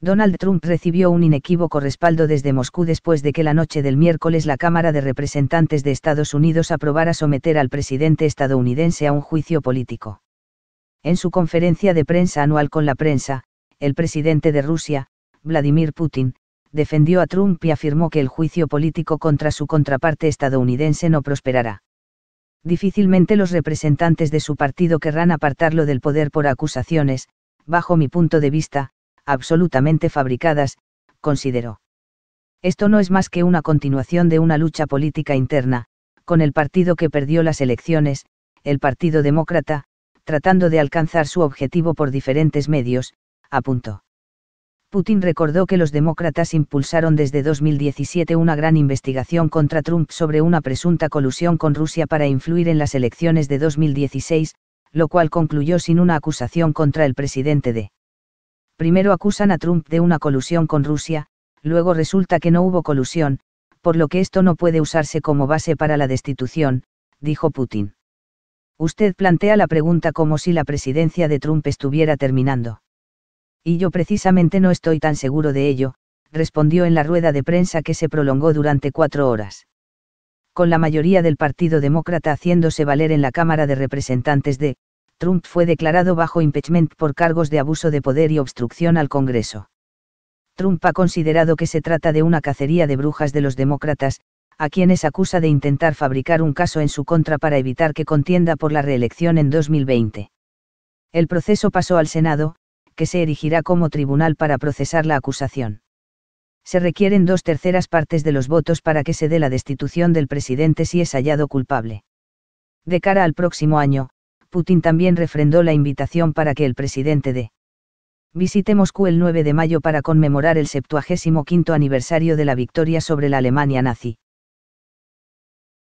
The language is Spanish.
Donald Trump recibió un inequívoco respaldo desde Moscú después de que la noche del miércoles la Cámara de Representantes de Estados Unidos aprobara someter al presidente estadounidense a un juicio político. En su conferencia de prensa anual con la prensa, el presidente de Rusia, Vladimir Putin, defendió a Trump y afirmó que el juicio político contra su contraparte estadounidense no prosperará. Difícilmente los representantes de su partido querrán apartarlo del poder por acusaciones, bajo mi punto de vista, absolutamente fabricadas, consideró. Esto no es más que una continuación de una lucha política interna, con el partido que perdió las elecciones, el Partido Demócrata, tratando de alcanzar su objetivo por diferentes medios, apuntó. Putin recordó que los demócratas impulsaron desde 2017 una gran investigación contra Trump sobre una presunta colusión con Rusia para influir en las elecciones de 2016, lo cual concluyó sin una acusación contra el presidente de primero acusan a Trump de una colusión con Rusia, luego resulta que no hubo colusión, por lo que esto no puede usarse como base para la destitución, dijo Putin. Usted plantea la pregunta como si la presidencia de Trump estuviera terminando. Y yo precisamente no estoy tan seguro de ello, respondió en la rueda de prensa que se prolongó durante cuatro horas. Con la mayoría del Partido Demócrata haciéndose valer en la Cámara de Representantes de Trump fue declarado bajo impeachment por cargos de abuso de poder y obstrucción al Congreso. Trump ha considerado que se trata de una cacería de brujas de los demócratas, a quienes acusa de intentar fabricar un caso en su contra para evitar que contienda por la reelección en 2020. El proceso pasó al Senado, que se erigirá como tribunal para procesar la acusación. Se requieren dos terceras partes de los votos para que se dé la destitución del presidente si es hallado culpable. De cara al próximo año, Putin también refrendó la invitación para que el presidente de visite Moscú el 9 de mayo para conmemorar el 75 aniversario de la victoria sobre la Alemania nazi.